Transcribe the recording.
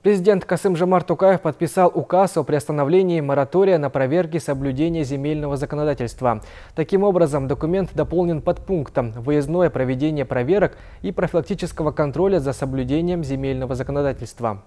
Президент Касым Жамар Тукаев подписал указ о приостановлении моратория на проверки соблюдения земельного законодательства. Таким образом, документ дополнен под пунктом «Выездное проведение проверок и профилактического контроля за соблюдением земельного законодательства».